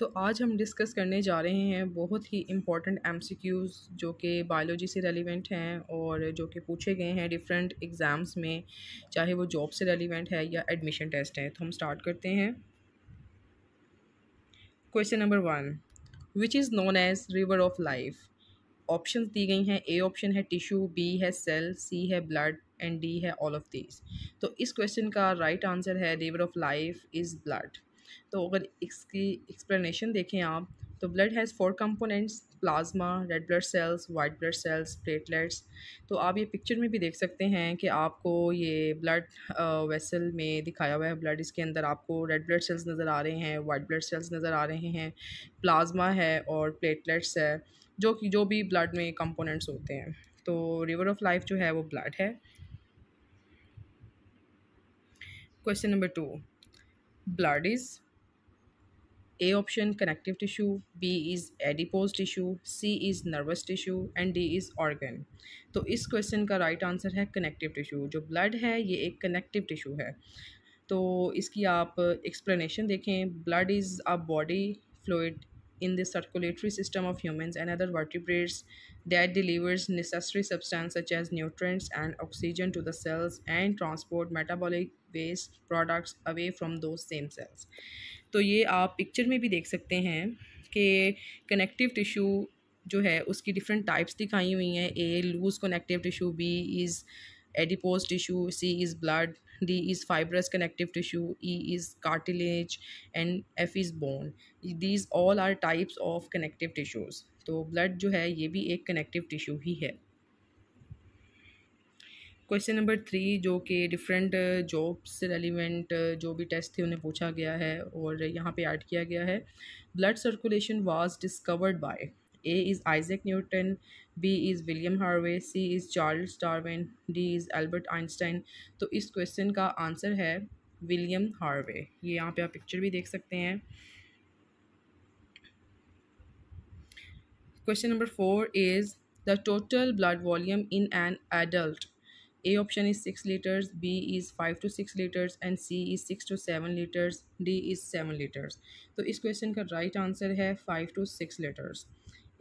तो आज हम डिस्कस करने जा रहे हैं बहुत ही इम्पॉर्टेंट एम जो कि बायोलॉजी से रेलिवेंट हैं और जो कि पूछे गए हैं डिफरेंट एग्ज़ाम्स में चाहे वो जॉब से रेलिवेंट है या एडमिशन टेस्ट है तो हम स्टार्ट करते हैं question number one which is known as river of life option दी गई हैं ए ऑप्शन है टिश्यू बी है सेल सी है ब्लड एंड डी है ऑल ऑफ दीज तो इस क्वेश्चन का राइट right आंसर है river of life is blood तो अगर इसकी एक्सप्लेनेशन देखें आप तो blood has four components plasma red blood cells white blood cells platelets तो आप ये पिक्चर में भी देख सकते हैं कि आपको ये ब्लड वेसल में दिखाया हुआ है ब्लड इसके अंदर आपको रेड ब्लड सेल्स नज़र आ रहे हैं वाइट ब्लड सेल्स नज़र आ रहे हैं प्लाज्मा है और प्लेटलेट्स है जो कि जो भी ब्लड में कंपोनेंट्स होते हैं तो रिवर ऑफ लाइफ जो है वो ब्लड है question number two blood is A option connective tissue B is adipose tissue C is nervous tissue and D is organ तो इस क्वेश्चन का राइट right आंसर है कनेक्टिव टिश्यू जो blood है ये एक कनेक्टिव टिश्यू है तो इसकी आप एक्सप्लेनेशन देखें blood is a body fluid in the circulatory system of humans and other vertebrates that delivers necessary substance such as nutrients and oxygen to the cells and transport metabolic waste products away from those same cells तो ये आप picture में भी देख सकते हैं कि connective tissue जो है उसकी डिफरेंट टाइप्स दिखाई हुई हैं A loose connective tissue B is adipose tissue C is blood D is fibrous connective tissue E is cartilage and F is bone these all are types of connective tissues तो blood जो है ये भी एक connective tissue ही है question number three जो कि different job से रेलिवेंट जो भी टेस्ट थे उन्हें पूछा गया है और यहाँ पे ऐड किया गया है blood circulation was discovered by A is Isaac Newton B is William Harvey C is Charles Darwin D is Albert Einstein तो इस क्वेश्चन का आंसर है विलियम हार्वे ये यहाँ पे आप पिक्चर भी देख सकते हैं question number four is the total blood volume in an adult A option is six litres B is five to six litres and C is six to seven litres D is seven litres तो इस question का right answer है five to six litres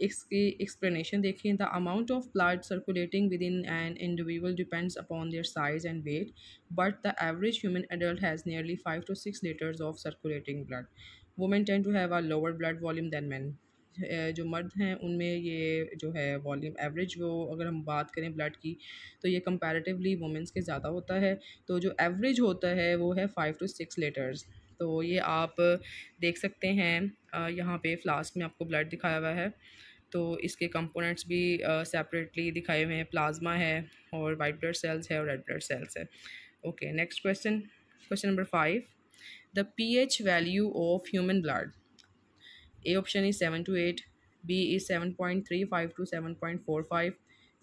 इसकी explanation देखें the amount of blood circulating within an individual depends upon their size and weight but the average human adult has nearly five to six litres of circulating blood women tend to have a lower blood volume than man जो मर्द हैं उनमें ये जो है volume average वो अगर हम बात करें ब्लड की तो ये कंपैरेटिवली वुमेंस के ज़्यादा होता है तो जो एवरेज होता है वो है फ़ाइव टू सिक्स लीटर्स तो ये आप देख सकते हैं यहाँ पे फ्लास्क में आपको ब्लड दिखाया हुआ है तो इसके कंपोनेंट्स भी सेपरेटली दिखाए हुए हैं प्लाज्मा है और वाइट ब्लड सेल्स है और रेड ब्लड सेल्स है okay next question question number five the pH value of human blood A option is is seven seven two eight B point three five to seven point four five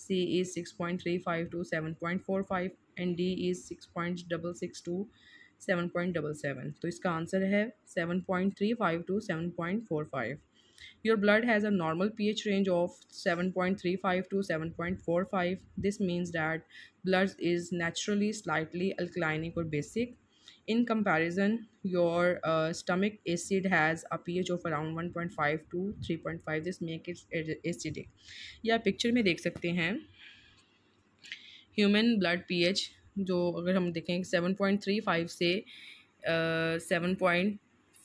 C is six point three five to seven point four five and D is six point double six to seven point double seven तो इसका answer है seven point three five to seven point four five your blood has a normal P H range of seven point three five to seven point four five this means that blood is naturally slightly alkaline और basic In comparison, your uh, stomach acid has a pH of around 1.5 to 3.5. This make it acidic. या picture में देख सकते हैं human blood pH जो अगर हम देखें 7.35 से सेवन पॉइंट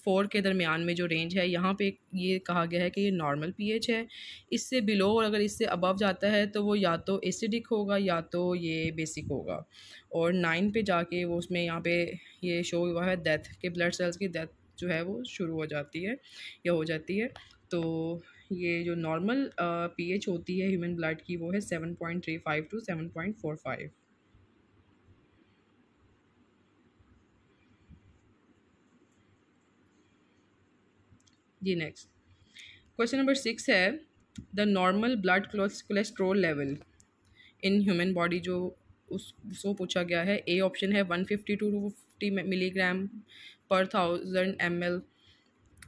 फोर के दरमियान में जो रेंज है यहाँ पे ये कहा गया है कि ये नॉर्मल पीएच है इससे बिलो और अगर इससे अबव जाता है तो वो या तो एसिडिक होगा या तो ये बेसिक होगा और नाइन पे जाके वो उसमें यहाँ पे ये शो हुआ है डेथ के ब्लड सेल्स की डेथ जो है वो शुरू हो जाती है या हो जाती है तो ये जो नॉर्मल पी होती है ह्यूमन ब्लड की वो है seven point three five to seven point four five जी नेक्स्ट क्वेश्चन नंबर सिक्स है the normal blood cholesterol level in human body जो उस उसको पूछा गया है ए ऑप्शन है one fifty to two fifty milligram per thousand M L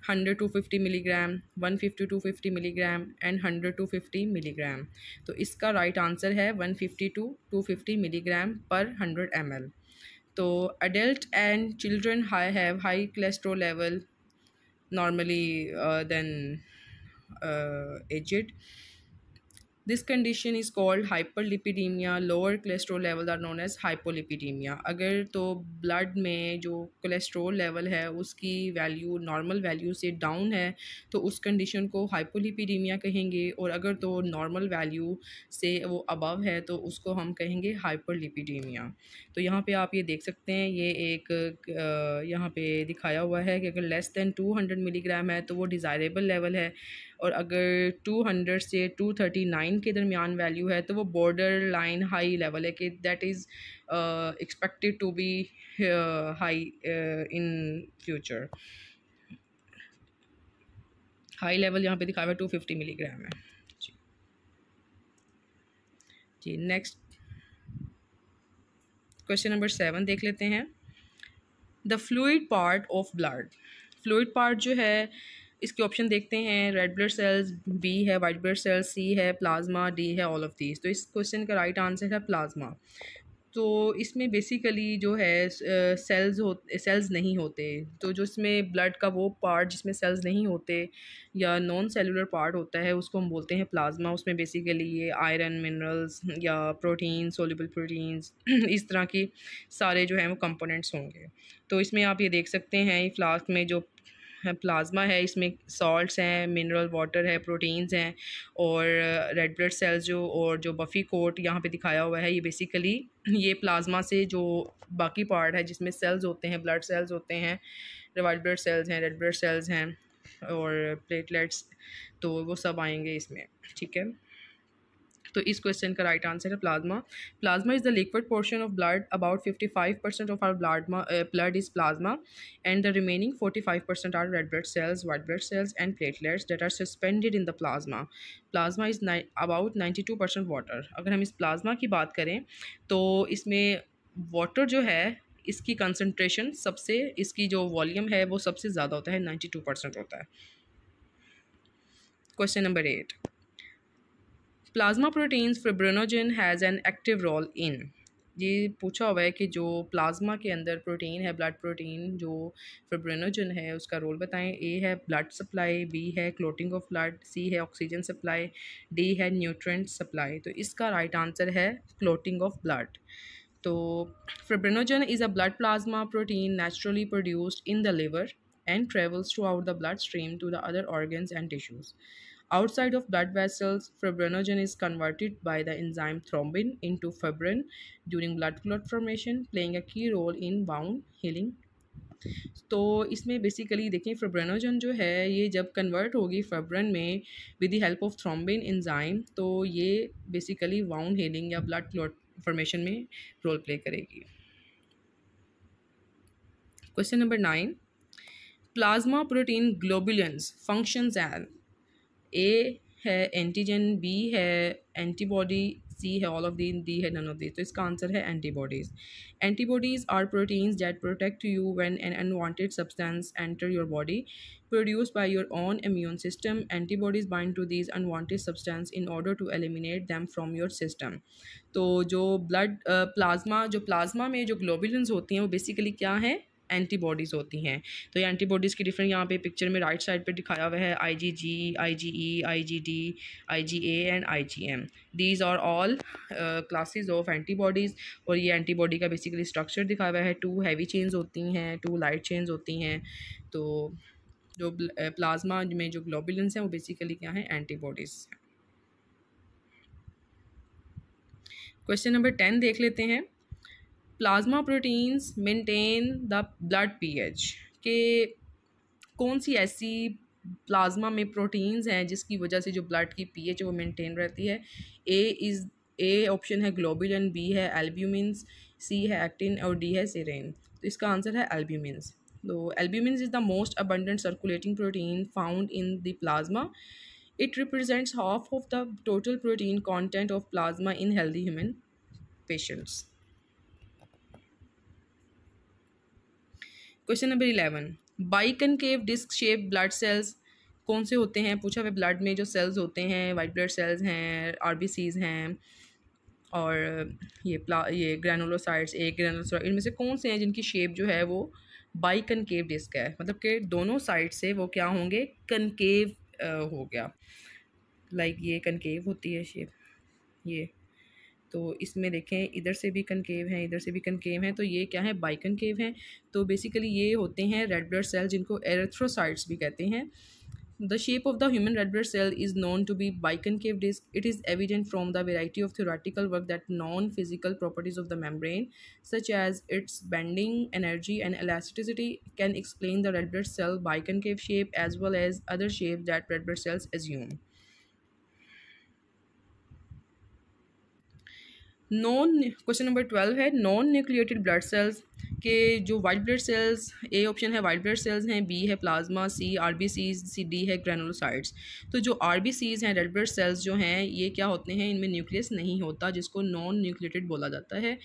hundred to fifty milligram one fifty to fifty milligram and hundred to fifty milligram तो इसका right right answer है one fifty to two fifty milligram per hundred M L तो adult and children high have high cholesterol level normally uh, than uh, aged this condition is called hyperlipidaemia lower cholesterol level are known as hypolipidaemia अगर तो blood में जो cholesterol level है उसकी value normal value से down है तो उस कंडीशन को हाइपोलिपिडीमिया कहेंगे और अगर तो नॉर्मल वैल्यू से वो अबव है तो उसको हम कहेंगे हाइपर लिपिडीमिया तो यहाँ पर आप ये देख सकते हैं ये एक यहाँ पे दिखाया हुआ है कि अगर less than two hundred milligram है तो वो डिज़ायरेबल लेवल है और अगर 200 से 239 के दरमियान वैल्यू है तो वो बॉर्डर लाइन हाई लेवल है कि that is expected to be high in future high level यहाँ पे दिखा हुआ है टू फिफ्टी मिलीग्राम है जी जी नेक्स्ट क्वेश्चन नंबर सेवन देख लेते हैं the fluid part of blood fluid part जो है इसके ऑप्शन देखते हैं रेड ब्लड सेल्स बी है वाइट ब्लड सेल्स सी है प्लाज्मा डी है ऑल ऑफ दीज तो इस क्वेश्चन का राइट आंसर है प्लाज्मा तो इसमें बेसिकली जो है सेल्स हो सेल्स नहीं होते तो जो इसमें ब्लड का वो पार्ट जिसमें सेल्स नहीं होते या नॉन सेलुलर पार्ट होता है उसको हम बोलते हैं प्लाज्मा उसमें बेसिकली ये आयरन मिनरल्स या प्रोटीन सोलबल प्रोटीन्स इस तरह की सारे जो हैं वो कंपोनेंट्स होंगे तो इसमें आप ये देख सकते हैं फ्लास्क में जो प्लाज्मा है इसमें सॉल्ट्स हैं मिनरल वाटर है प्रोटीन्स हैं और रेड ब्लड सेल्स जो और जो बफ़ी कोट यहाँ पे दिखाया हुआ है ये बेसिकली ये प्लाज्मा से जो बाकी पार्ट है जिसमें सेल्स होते हैं ब्लड सेल्स होते हैं वाइट ब्लड सेल्स हैं रेड ब्लड सेल्स हैं और प्लेटलेट्स तो वो सब आएंगे इसमें ठीक है तो इस क्वेश्चन का राइट आंसर है plasma plasma is the liquid portion of blood about fifty five percent of our blood blood is plasma and the remaining forty five percent are red blood cells white blood cells and platelets that are suspended in the plasma plasma is about ninety two percent water अगर हम इस plasma की बात करें तो इसमें water जो है इसकी कंसनट्रेशन सबसे इसकी जो वॉल्यूम है वो सबसे ज़्यादा होता है नाइन्टी टू परसेंट होता है question number eight plasma proteins fibrinogen has an active role in ये पूछा हुआ है कि जो प्लाज्मा के अंदर प्रोटीन है ब्लड प्रोटीन जो फिब्रिनोजन है उसका रोल बताएं ए है ब्लड सप्लाई बी है क्लोटिंग ऑफ ब्लड सी है ऑक्सीजन सप्लाई डी है न्यूट्रेंट सप्लाई तो इसका राइट right आंसर है क्लोटिंग ऑफ ब्लड तो fibrinogen is a blood plasma protein naturally produced in the liver and travels throughout the blood stream to the other organs and tissues Outside of blood vessels, fibrinogen is converted by the enzyme thrombin into fibrin during blood clot formation, playing a key role in wound healing तो इसमें basically देखें फेब्रेनोजन जो है ये जब convert होगी फेब्रन में with the help of thrombin enzyme तो ये बेसिकली वाउंड हेलिंग या ब्लड क्लॉट फॉर्मेशन में रोल प्ले करेगी question number nine plasma protein globulins functions and A है एंटीजन बी है एंटीबॉडी सी है ऑल ऑफ दिन डी है none of this तो इसका आंसर है antibodies antibodies are proteins that protect you when an unwanted substance enter your body produce by your own immune system antibodies bind to these unwanted substance in order to eliminate them from your system तो जो blood plasma uh, जो plasma में जो ग्लोबिलन्स होती हैं वो basically क्या हैं एंटीबॉडीज़ होती हैं तो ये एंटीबॉडीज़ की डिफरेंट यहाँ पे पिक्चर में राइट साइड पे दिखाया हुआ है I G G I G E I G D I G and I G M these are all classes of antibodies और ये एंटीबॉडी का बेसिकली स्ट्रक्चर दिखाया हुआ है टू हैवी चेन्स होती हैं टू लाइट चेन्स होती हैं तो जो प्लाज्मा uh, में जो ग्लोबुलेंस हैं वो बेसिकली क्या है एंटीबॉडीज़ क्वेश्चन नंबर टेन देख लेते हैं plasma proteins maintain the blood pH के कौन सी ऐसी प्लाज्मा में प्रोटीन्स हैं जिसकी वजह से जो ब्लड की पीएच वो मेंटेन रहती है ए इज़ ए ऑप्शन है ग्लोबिलन बी है एल्ब्यूमिनस सी है एक्टिन और डी है सेरेन तो इसका आंसर है एल्ब्यूमिनस तो albumins is the most abundant circulating protein found in the plasma it represents half of the total protein content of plasma in healthy human patients question number eleven biconcave disc shape blood cells कौन से होते हैं पूछा हुआ blood में जो cells होते हैं वाइट ब्लड सेल्स हैं आर हैं और ये प्ला ये ग्रैनोलोसाइड्स एक ग्रैनुलोसाइट इनमें से कौन से हैं जिनकी शेप जो है वो बाई कनकेव डिस्क है मतलब कि दोनों साइड से वो क्या होंगे कनकेव हो गया लाइक like ये कनकेव होती है शेप ये तो इसमें देखें इधर से भी कनकेव है इधर से भी कनकेव हैं तो ये क्या है बाइकन केव हैं तो बेसिकली ये होते हैं रेड ब्लड सेल जिनको एरेथ्रोसाइट्स भी कहते हैं the shape of the human red blood cell is known to be biconcave disc it is evident from the variety of theoretical work that known physical properties of the membrane such as its bending energy and elasticity can explain the red blood cell biconcave shape as well as other shape that red blood cells assume non question number twelve है non nucleated blood cells के जो white blood cells A option है white blood cells हैं B है plasma C R B Cs C D है granulocytes तो जो R B Cs हैं रेड ब्लड सेल्स जो हैं ये क्या होते हैं इनमें न्यूक्लियस नहीं होता जिसको नॉन न्यूक्लिएटेड बोला जाता है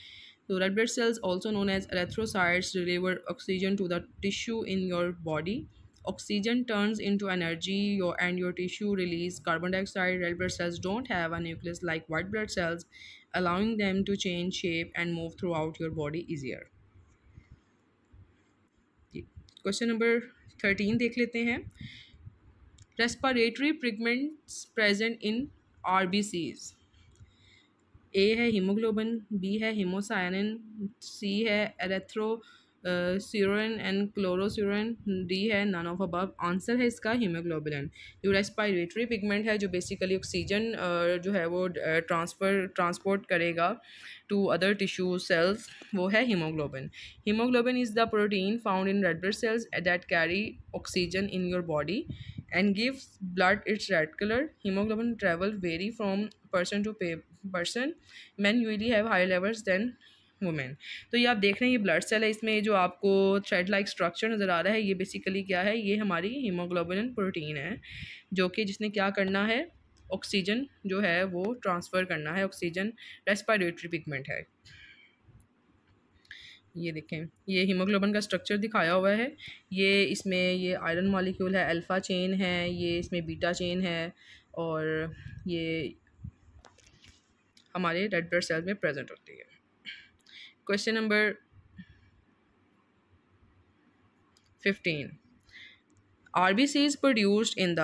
तो red blood cells also known as erythrocytes deliver oxygen to the tissue in your body oxygen turns into energy your and your tissue release carbon dioxide red blood cells don't have a nucleus like white blood cells allowing them to change shape and move throughout your body easier Question number thirteen, देख लेते हैं Respiratory pigments present in RBCs. B Cs hemoglobin है haemoglobin B है haemocyanin सीरोन and chlorocruorin D है none of above answer है इसका haemoglobin जो रेस्पायरेटरी पिगमेंट है जो बेसिकली ऑक्सीजन जो है वो ट्रांसफ़र ट्रांसपोर्ट करेगा टू अदर टिश्यू सेल्स वो है haemoglobin haemoglobin is the protein found in red blood cells that carry oxygen in your body and blood its red colour color travel vary from from to to person man usually have high levels than women तो ये आप देख रहे हैं ये blood cell है इसमें जो आपको थ्रेड लाइक स्ट्रक्चर नज़र आ रहा है ये बेसिकली क्या है ये हमारी हीमोग्लोबिन प्रोटीन है जो कि जिसने क्या करना है ऑक्सीजन जो है वो ट्रांसफ़र करना है ऑक्सीजन रेस्पायरेटरी पिगमेंट है ये देखें ये हीमोग्लोबिन का स्ट्रक्चर दिखाया हुआ है ये इसमें ये आयरन मॉलिक्यूल है अल्फ़ा चेन है ये इसमें बीटा चेन है और ये हमारे रेड ब्लड सेल में प्रेजेंट होती है question number fifteen R B C is produced in the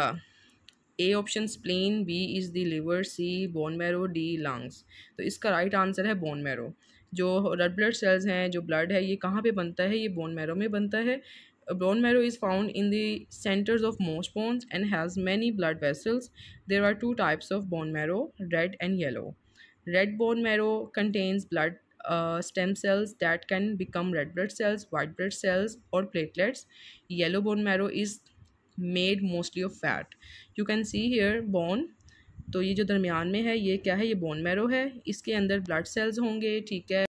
A option spleen B is the liver C bone marrow D lungs तो इसका राइट right आंसर है बोन मैरो जो red blood cells हैं जो blood है ये कहाँ पे बनता है ये बोन मैरो में बनता है bone marrow is found in centres of most bones and has many blood vessels there are two types of bone marrow red and yellow red bone marrow contains blood uh, stem cells that can become red blood cells, white blood cells, or platelets. Yellow bone marrow is made mostly of fat. You can see here bone. तो ये जो दरमियान में है ये क्या है ये बोन मैरो है इसके अंदर ब्लड सेल्स होंगे ठीक है